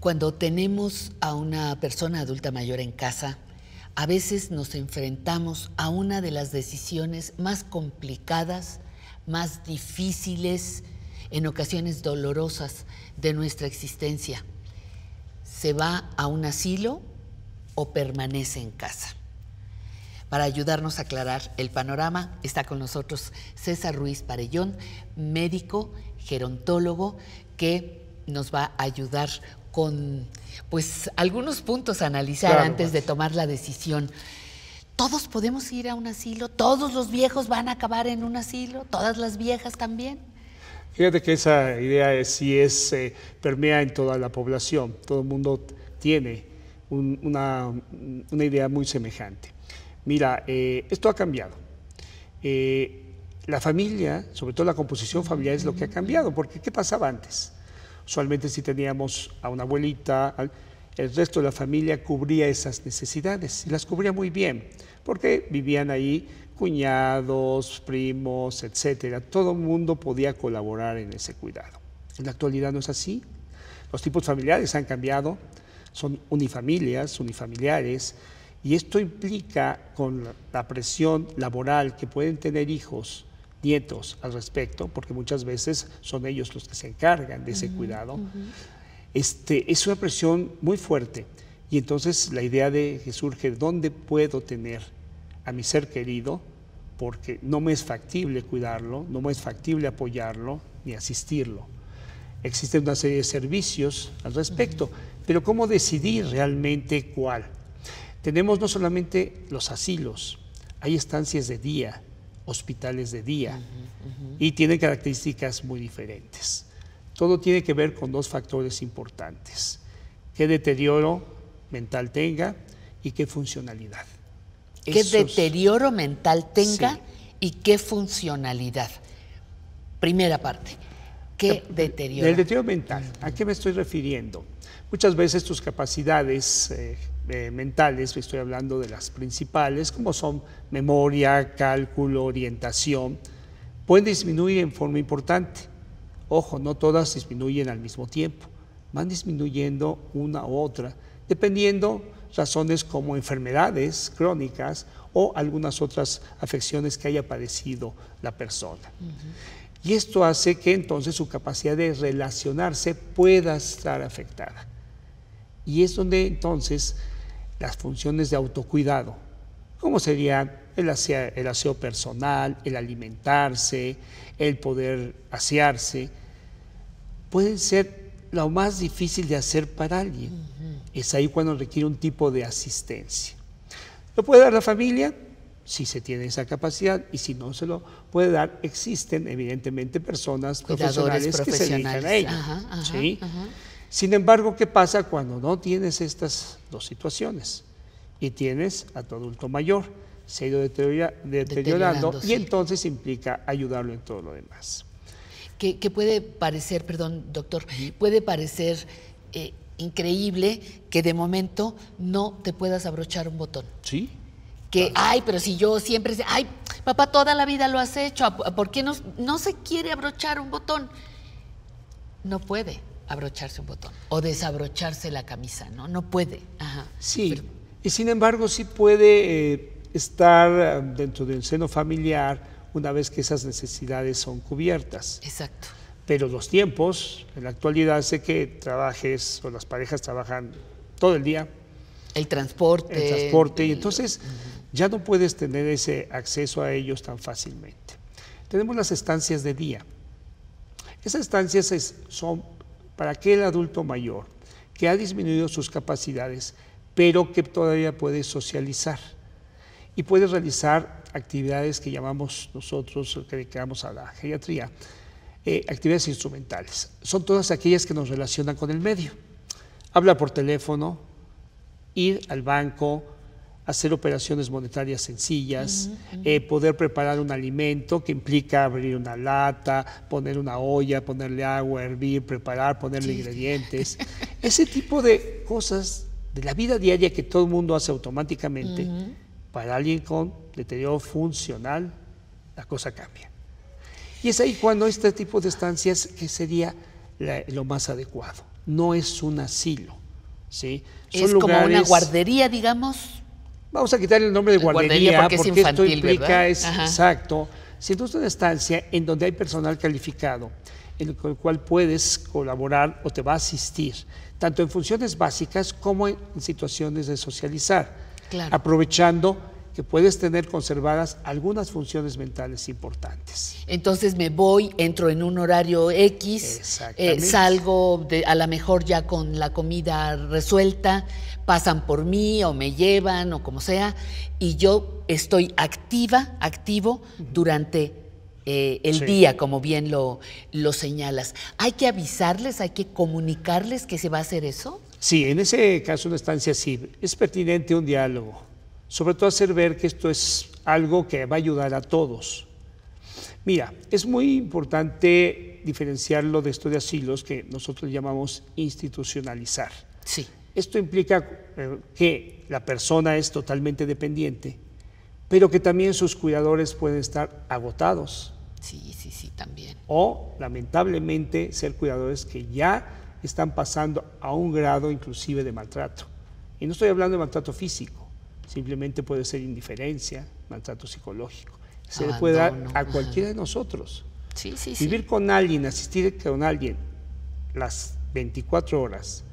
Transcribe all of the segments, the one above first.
Cuando tenemos a una persona adulta mayor en casa, a veces nos enfrentamos a una de las decisiones más complicadas, más difíciles, en ocasiones dolorosas de nuestra existencia. ¿Se va a un asilo o permanece en casa? Para ayudarnos a aclarar el panorama, está con nosotros César Ruiz Parellón, médico, gerontólogo, que nos va a ayudar con pues algunos puntos a analizar antes de tomar la decisión. ¿Todos podemos ir a un asilo? ¿Todos los viejos van a acabar en un asilo? ¿Todas las viejas también? Fíjate que esa idea es, si es, eh, permea en toda la población. Todo el mundo tiene una, idea muy semejante. Mira, eh, esto ha cambiado. Eh, la familia, sobre todo la composición familiar, es lo que ha cambiado, porque ¿qué pasaba antes? Usualmente si teníamos a una abuelita, el resto de la familia cubría esas necesidades y las cubría muy bien, porque vivían ahí cuñados, primos, etcétera. Todo el mundo podía colaborar en ese cuidado. En la actualidad no es así. Los tipos familiares han cambiado, son unifamilias, unifamiliares, y esto implica con la presión laboral que pueden tener hijos nietos al respecto, porque muchas veces son ellos los que se encargan de ese cuidado. este, es una presión muy fuerte. Y entonces la idea de que surge, ¿dónde puedo tener a mi ser querido? Porque no me es factible cuidarlo, no me es factible apoyarlo ni asistirlo. Existen una serie de servicios al respecto, pero ¿cómo decidir realmente cuál? Tenemos no solamente los asilos, hay estancias de día, hospitales de día y tienen características muy diferentes. Todo tiene que ver con dos factores importantes, qué deterioro mental tenga y qué funcionalidad. ¿Qué deterioro mental tenga y qué funcionalidad? Primera parte. ¿Qué eh, deterioro? Del deterioro mental. ¿A qué me estoy refiriendo? Muchas veces tus capacidades eh, eh, mentales, me mentales, estoy hablando de las principales, como son memoria, cálculo, orientación, pueden disminuir en forma importante. Ojo, no todas disminuyen al mismo tiempo, van disminuyendo una u otra, dependiendo razones como enfermedades crónicas o algunas otras afecciones que haya padecido la persona. Y esto hace que entonces su capacidad de relacionarse pueda estar afectada. Y es donde entonces las funciones de autocuidado, como sería el aseo, personal, el alimentarse, el poder asearse, pueden ser lo más difícil de hacer para alguien. Es ahí cuando requiere un tipo de asistencia. Lo puede dar la familia, si se tiene esa capacidad y si no se lo puede dar, existen evidentemente personas profesionales, que se dedican a ella. Sin embargo, ¿qué pasa cuando no tienes estas dos situaciones? Y tienes a tu adulto mayor, se ha ido deteriorando, y entonces implica ayudarlo en todo lo demás. Que, puede parecer, perdón doctor, puede parecer eh, increíble que de momento no te puedas abrochar un botón. Sí que, ay, pero si yo siempre, ay, papá, toda la vida lo has hecho, ¿por qué no, no se quiere abrochar un botón? No puede abrocharse un botón o desabrocharse la camisa, ¿no? No puede. Sí, y sin embargo sí puede eh, estar eh, dentro del seno familiar una vez que esas necesidades son cubiertas. Exacto. Pero los tiempos, en la actualidad sé que trabajes o las parejas trabajan todo el día. El transporte. El transporte, y entonces ya no puedes tener ese acceso a ellos tan fácilmente. Tenemos las estancias de día. Esas estancias son para aquel adulto mayor que ha disminuido sus capacidades, pero que todavía puede socializar y puede realizar actividades que llamamos nosotros, que dedicamos a la geriatría, eh, actividades instrumentales. Son todas aquellas que nos relacionan con el medio. Habla por teléfono, ir al banco, hacer operaciones monetarias sencillas, eh, poder preparar un alimento que implica abrir una lata, poner una olla, ponerle agua, hervir, preparar, ponerle ingredientes. Ese tipo de cosas de la vida diaria que todo el mundo hace automáticamente, para alguien con deterioro funcional, la cosa cambia. Y es ahí cuando este tipo de estancias que sería lo más adecuado. No es un asilo. ¿sí? es como una guardería, digamos vamos a quitar el nombre de guardería, porque, esto implica, es exacto, si es una estancia en donde hay personal calificado, en el cual puedes colaborar o te va a asistir, tanto en funciones básicas como en situaciones de socializar, aprovechando que puedes tener conservadas algunas funciones mentales importantes. Entonces me voy, entro en un horario X, eh, salgo a lo mejor ya con la comida resuelta, pasan por mí o me llevan o como sea, y yo estoy activa, activo durante eh, el día, como bien lo, lo señalas. ¿Hay que avisarles, hay que comunicarles que se va a hacer eso? Sí, en ese caso, una estancia sí, es pertinente un diálogo sobre todo hacer ver que esto es algo que va a ayudar a todos. Mira, es muy importante diferenciarlo de esto de asilos que nosotros llamamos institucionalizar. Sí. Esto implica eh, que la persona es totalmente dependiente, pero que también sus cuidadores pueden estar agotados. Sí, sí, sí, también. O lamentablemente ser cuidadores que ya están pasando a un grado inclusive de maltrato. Y no estoy hablando de maltrato físico, simplemente puede ser indiferencia, maltrato psicológico. Se le ah, puede dar a cualquiera de nosotros. Vivir con alguien, asistir con alguien las 24 horas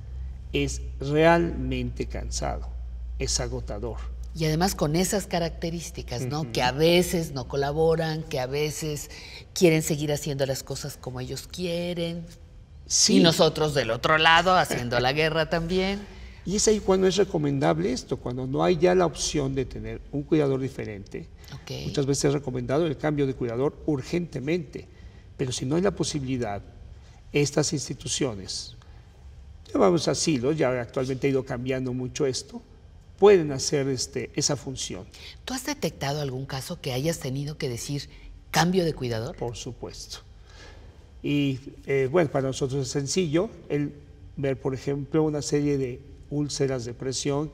es realmente cansado, es agotador. Y además con esas características, ¿no? Que a veces no colaboran, que a veces quieren seguir haciendo las cosas como ellos quieren. Y nosotros del otro lado haciendo la guerra también. Y es ahí cuando es recomendable esto, cuando no hay ya la opción de tener un cuidador diferente. Muchas veces es recomendado el cambio de cuidador urgentemente, pero si no hay la posibilidad, estas instituciones, llamamos asilos, ya actualmente ha ido cambiando mucho esto, pueden hacer este, esa función. ¿Tú has detectado algún caso que hayas tenido que decir cambio de cuidador? Por supuesto. Y eh, bueno, para nosotros es sencillo el ver, por ejemplo, una serie de úlceras de presión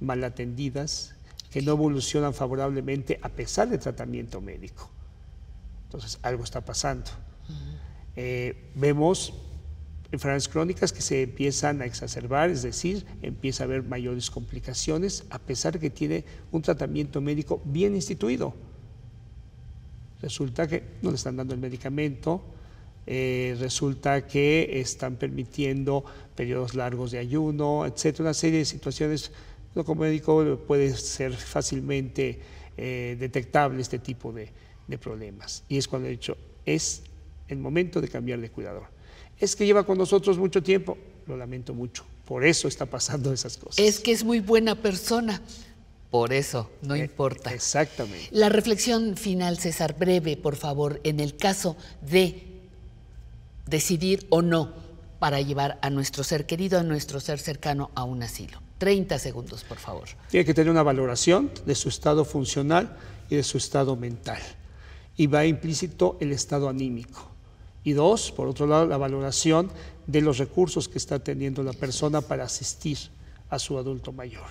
mal atendidas que no evolucionan favorablemente a pesar del tratamiento médico. Entonces, algo está pasando. Eh, vemos enfermedades crónicas que se empiezan a exacerbar, es decir, empieza a haber mayores complicaciones a pesar de que tiene un tratamiento médico bien instituido. Resulta que no le están dando el medicamento, eh, resulta que están permitiendo periodos largos de ayuno, etcétera, una serie de situaciones como médico puede ser fácilmente eh, detectable este tipo de, problemas. Y es cuando he dicho, es el momento de cambiar de cuidador. Es que lleva con nosotros mucho tiempo, lo lamento mucho, por eso está pasando esas cosas. Es que es muy buena persona, por eso, no eh, importa. Exactamente. La reflexión final, César, breve, por favor, en el caso de decidir o no para llevar a nuestro ser querido, a nuestro ser cercano a un asilo. 30 segundos, por favor. Tiene que tener una valoración de su estado funcional y de su estado mental. Y va implícito el estado anímico. Y dos, por otro lado, la valoración de los recursos que está teniendo la persona para asistir a su adulto mayor.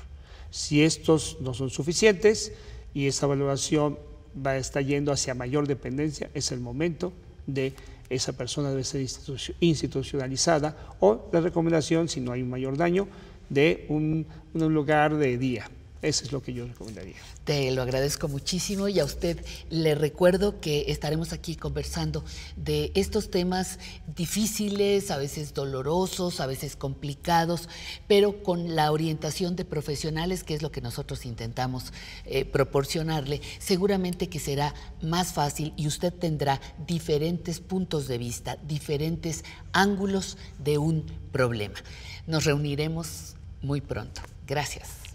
Si estos no son suficientes y esa valoración va a estar yendo hacia mayor dependencia, es el momento de esa persona debe ser institucionalizada o la recomendación, si no hay un mayor daño, de un, lugar de día eso es lo que yo recomendaría. Te lo agradezco muchísimo y a usted le recuerdo que estaremos aquí conversando de estos temas difíciles, a veces dolorosos, a veces complicados, pero con la orientación de profesionales, que es lo que nosotros intentamos eh, proporcionarle, seguramente que será más fácil y usted tendrá diferentes puntos de vista, diferentes ángulos de un problema. Nos reuniremos muy pronto. Gracias.